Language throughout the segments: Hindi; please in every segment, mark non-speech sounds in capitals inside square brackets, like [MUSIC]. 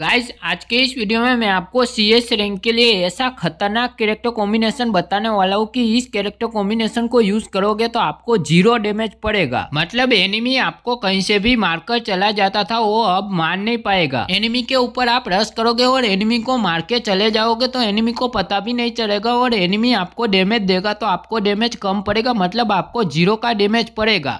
गाइज आज के इस वीडियो में मैं आपको सी एस रैंक के लिए ऐसा खतरनाक कैरेक्टर कॉम्बिनेशन बताने वाला हूँ कि इस कैरेक्टर कॉम्बिनेशन को यूज करोगे तो आपको जीरो डैमेज पड़ेगा मतलब एनिमी आपको कहीं से भी मारकर चला जाता था वो अब मार नहीं पाएगा एनिमी के ऊपर आप रस करोगे और एनिमी को मार के चले जाओगे तो एनिमी को पता भी नहीं चलेगा और एनिमी आपको डैमेज देगा तो आपको डैमेज कम पड़ेगा मतलब आपको जीरो का डैमेज पड़ेगा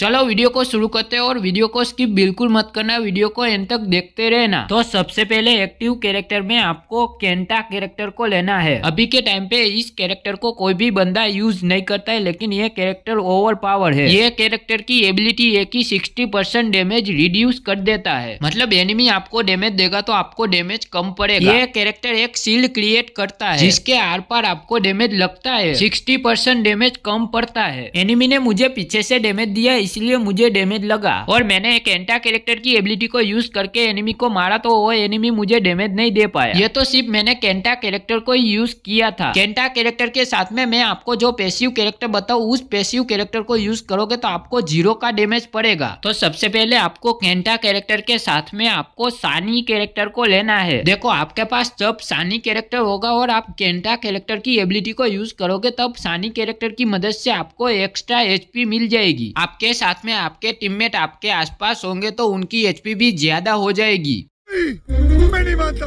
चलो वीडियो को शुरू करते और वीडियो को स्किप बिल्कुल मत करना वीडियो को एंड तक देखते करते रहना तो सबसे पहले एक्टिव कैरेक्टर में आपको केंटा कैरेक्टर को लेना है अभी के टाइम पे इस कैरेक्टर को कोई भी बंदा यूज नहीं करता है लेकिन ये कैरेक्टर ओवर पावर है ये कैरेक्टर की एबिलिटी है की सिक्सटी परसेंट डैमेज रिड्यूस कर देता है मतलब एनिमी आपको डैमेज देगा तो आपको डैमेज कम पड़ेगा ये कैरेक्टर एक सील्ड क्रिएट करता है जिसके आर पार आपको डैमेज लगता है सिक्सटी परसेंट डैमेज कम पड़ता है एनिमी ने मुझे पीछे से डैमेज दिया इसलिए मुझे डैमेज लगा और मैंने एक एंटा कैरेक्टर की एबिलिटी को यूज करके एनिमी को मारा तो वो एनिमी मुझे डेमेज नहीं दे पाया ये तो सिर्फ मैंने कैंटा कैरेक्टर को यूज किया था कैंटा कैरेक्टर के साथ में मैं आपको जो पेसिव कैरेक्टर बताऊँ उस पेसिव कैरेक्टर को यूज करोगे तो आपको जीरो का डेमेज पड़ेगा तो सबसे पहले आपको कैंटा कैरेक्टर के साथ में आपको सानी कैरेक्टर को लेना है देखो आपके पास जब सानी कैरेक्टर होगा और आप कैंटा कैरेक्टर की एबिलिटी को यूज करोगे तब सानी कैरेक्टर की मदद से आपको एक्स्ट्रा एचपी मिल जाएगी आपके साथ में आपके टीममेट आपके आसपास होंगे तो उनकी एचपी भी ज्यादा हो जाएगी Peggy.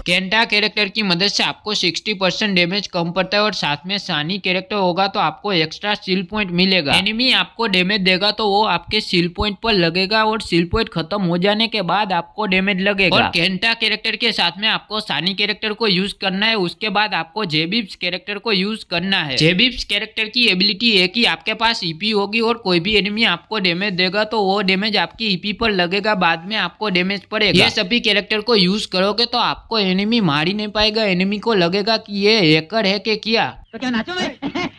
केंटा कैरेक्टर की मदद से आपको 60 परसेंट डेमेज कम पड़ता है और साथ में सानी कैरेक्टर होगा तो आपको एक्स्ट्रा सील पॉइंट मिलेगा एनिमी आपको डेमेज देगा तो वो आपके सील पॉइंट पर लगेगा और सील पॉइंट खत्म हो जाने के बाद आपको डैमेज लगेगा और केंटा कैरेक्टर के साथ में आपको सानी कैरेक्टर को यूज करना है उसके बाद आपको जेबिप्स कैरेक्टर को यूज करना है जेबिप्स कैरेक्टर की एबिलिटी है की आपके पास ईपी होगी और कोई भी एनिमी आपको डैमेज देगा तो वो डेमेज आपकी ईपी पर लगेगा बाद में आपको डेमेज पड़ेगा ये सभी कैरेक्टर को यूज करोगे करोगे तो आपको एनिमी मार ही नहीं पाएगा एनिमी को लगेगा कि ये हैकर है कि क्या तो क्या नाचोगे [LAUGHS]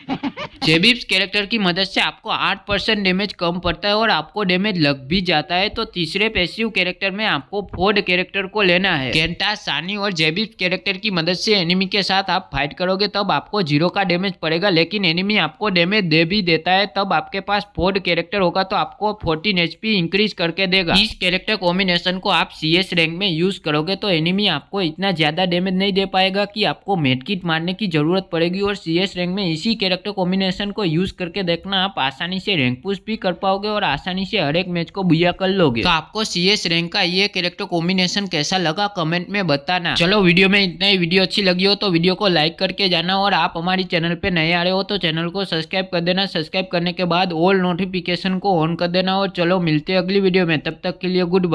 जेबिप्स कैरेक्टर की मदद से आपको आठ परसेंट डैमेज कम पड़ता है और आपको डैमेज लग भी जाता है तो तीसरे पैसिव कैरेक्टर में आपको फोर्ड कैरेक्टर को लेना है गेंटा सानी और जेबिप्स कैरेक्टर की मदद से एनिमी के साथ आप फाइट करोगे तब आपको जीरो का डैमेज पड़ेगा लेकिन एनिमी आपको डैमेज दे भी देता है तब आपके पास फोर्ड कैरेक्टर होगा तो आपको फोर्टीन एच इंक्रीज करके देगा इस कैरेक्टर कॉम्बिनेशन को आप सी रैंक में यूज करोगे तो एनिमी आपको इतना ज्यादा डैमेज नहीं दे पाएगा की आपको मेडकिट मारने की जरूरत पड़ेगी और सी रैंक में इसी कैरेक्टर कॉम्बिनेशन कॉम्बिनेशन को यूज करके देखना आप आसानी से रैंक पुश भी कर पाओगे और आसानी से हर एक मैच को बुया कर लोगे तो आपको सी एस रैंक का ये कैरेक्टर कॉम्बिनेशन कैसा लगा कमेंट में बताना चलो वीडियो में इतना ही वीडियो अच्छी लगी हो तो वीडियो को लाइक करके जाना और आप हमारी चैनल पे नए आ रहे हो तो चैनल को सब्सक्राइब कर देना सब्सक्राइब करने के बाद ऑल नोटिफिकेशन को ऑन कर देना और चलो मिलते अगली वीडियो में तब तक के लिए गुड